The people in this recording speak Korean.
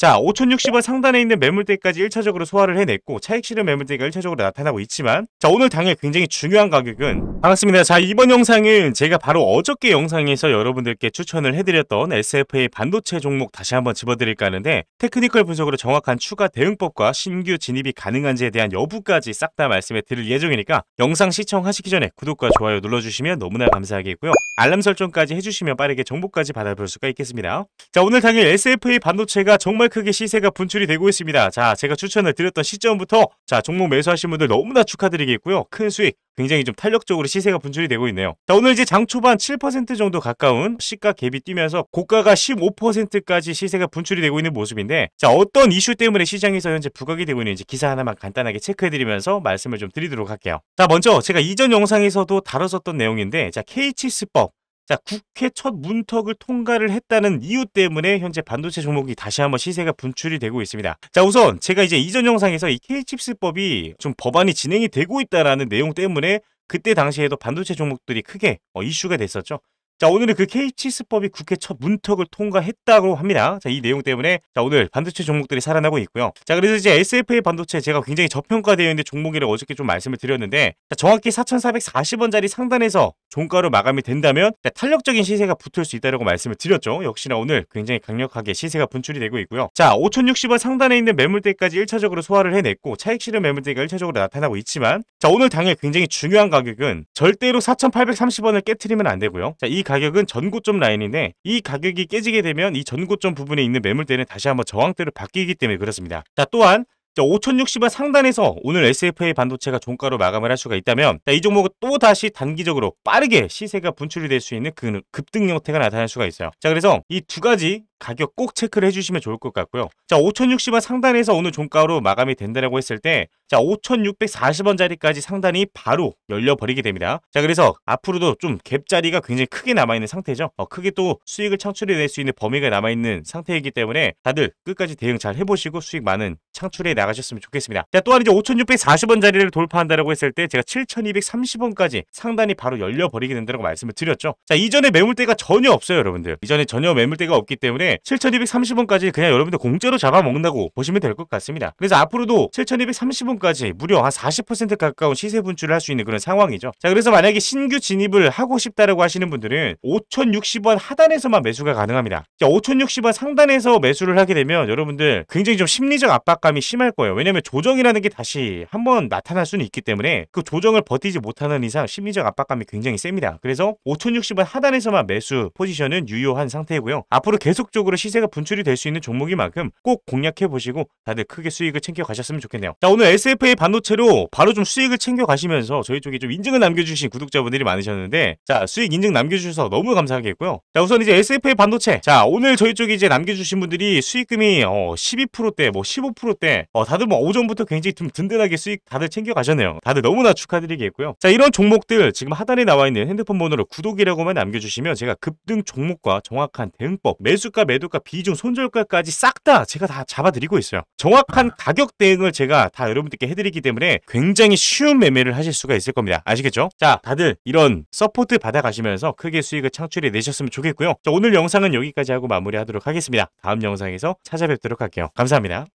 자, 5,060원 상단에 있는 매물대까지 1차적으로 소화를 해냈고 차익 실은 매물대가 1차적으로 나타나고 있지만 자, 오늘 당일 굉장히 중요한 가격은 반갑습니다. 자, 이번 영상은 제가 바로 어저께 영상에서 여러분들께 추천을 해드렸던 SFA 반도체 종목 다시 한번 집어드릴까 하는데 테크니컬 분석으로 정확한 추가 대응법과 신규 진입이 가능한지에 대한 여부까지 싹 다 말씀해 드릴 예정이니까 영상 시청하시기 전에 구독과 좋아요 눌러주시면 너무나 감사하겠고요. 알람 설정까지 해주시면 빠르게 정보까지 받아볼 수가 있겠습니다. 자, 오늘 당일 SFA 반도체가 정말 정말 크게 시세가 분출이 되고 있습니다. 자, 제가 추천을 드렸던 시점부터 자, 종목 매수하신 분들 너무나 축하드리겠고요. 큰 수익 굉장히 좀 탄력적으로 시세가 분출이 되고 있네요. 자, 오늘 이제 장 초반 7% 정도 가까운 시가 갭이 뛰면서 고가가 15%까지 시세가 분출이 되고 있는 모습인데 자, 어떤 이슈 때문에 시장에서 현재 부각이 되고 있는지 기사 하나만 간단하게 체크해드리면서 말씀을 좀 드리도록 할게요. 자, 먼저 제가 이전 영상에서도 다뤘었던 내용인데 자, K치스법 자, 국회 첫 문턱을 통과를 했다는 이유 때문에 현재 반도체 종목이 다시 한번 시세가 분출이 되고 있습니다. 자, 우선 제가 이제 이전 영상에서 이 K칩스법이 좀 법안이 진행이 되고 있다라 내용 때문에 그때 당시에도 반도체 종목들이 크게 어, 이슈가 됐었죠. 자 오늘은 그 k 치 수법이 국회 첫 문턱을 통과했다고 합니다. 자 이 내용 때문에 자 오늘 반도체 종목들이 살아나고 있고요. 자 그래서 이제 SFA 반도체 제가 굉장히 저평가되어 있는 종목이라 어저께 좀 말씀을 드렸는데 자, 정확히 4,440원짜리 상단에서 종가로 마감이 된다면 자, 탄력적인 시세가 붙을 수 있다고 말씀을 드렸죠. 역시나 오늘 굉장히 강력하게 시세가 분출이 되고 있고요. 자 5,060원 상단에 있는 매물대까지 1차적으로 소화를 해냈고 차익 실현 매물대가 1차적으로 나타나고 있지만 자 오늘 당일 굉장히 중요한 가격은 절대로 4,830원을 깨트리면 안 되고요. 자이 가격은 전고점 라인인데 이 가격이 깨지게 되면 이 전고점 부분에 있는 매물대는 다시 한번 저항대로 바뀌기 때문에 그렇습니다. 자 또한 5060은 상단에서 오늘 SFA 반도체가 종가로 마감을 할 수가 있다면 이 종목은 또다시 단기적으로 빠르게 시세가 분출이 될 수 있는 그 급등 형태가 나타날 수가 있어요. 자 그래서 이 두 가지 가격 꼭 체크를 해주시면 좋을 것 같고요. 자, 5,060원 상단에서 오늘 종가로 마감이 된다고 했을 때, 자, 5,640원짜리까지 상단이 바로 열려버리게 됩니다. 자, 그래서 앞으로도 좀 갭자리가 굉장히 크게 남아있는 상태죠. 어, 크게 또 수익을 창출해낼 수 있는 범위가 남아있는 상태이기 때문에 다들 끝까지 대응 잘 해보시고 수익 많은 창출해 나가셨으면 좋겠습니다. 자, 또한 이제 5,640원짜리를 돌파한다고 했을 때 제가 7,230원까지 상단이 바로 열려버리게 된다고 말씀을 드렸죠. 자, 이전에 매물대가 전혀 없어요, 여러분들. 이전에 전혀 매물대가 없기 때문에 때문에 7,230원까지 그냥 여러분들 공짜로 잡아먹는다고 보시면 될 것 같습니다. 그래서 앞으로도 7,230원까지 무려 한 40% 가까운 시세 분출을 할 수 있는 그런 상황이죠. 자, 그래서 만약에 신규 진입을 하고 싶다라고 하시는 분들은 5,060원 하단에서만 매수가 가능합니다. 5,060원 그러니까 상단에서 매수를 하게 되면 여러분들 굉장히 좀 심리적 압박감이 심할 거예요. 왜냐면 조정이라는 게 다시 한번 나타날 수는 있기 때문에 그 조정을 버티지 못하는 이상 심리적 압박감이 굉장히 셉니다. 그래서 5,060원 하단에서만 매수 포지션은 유효한 상태이고요. 앞으로 계속 지속적으로 시세가 분출이 될 수 있는 종목이 만큼 꼭 공략해 보시고 다들 크게 수익을 챙겨 가셨으면 좋겠네요. 자 오늘 SFA 반도체로 바로 좀 수익을 챙겨 가시면서 저희 쪽에 좀 인증을 남겨주신 구독자분들이 많으셨는데 자 수익 인증 남겨주셔서 너무 감사하겠고요. 자 우선 이제 SFA 반도체 자 오늘 저희 쪽에 이제 남겨주신 분들이 수익금이 어 12%대 뭐 15%대 어 다들 뭐 오전부터 굉장히 좀 든든하게 수익 다들 챙겨 가셨네요. 다들 너무나 축하드리겠고요. 자 이런 종목들 지금 하단에 나와 있는 핸드폰 번호로 구독이라고만 남겨주시면 제가 급등 종목과 정확한 대응법 매수가 매도가, 비중, 손절가까지 싹 다 제가 다 잡아드리고 있어요. 정확한 아. 가격 대응을 제가 다 여러분들께 해드리기 때문에 굉장히 쉬운 매매를 하실 수가 있을 겁니다. 아시겠죠? 자, 다들 이런 서포트 받아가시면서 크게 수익을 창출해 내셨으면 좋겠고요. 자, 오늘 영상은 여기까지 하고 마무리하도록 하겠습니다. 다음 영상에서 찾아뵙도록 할게요. 감사합니다.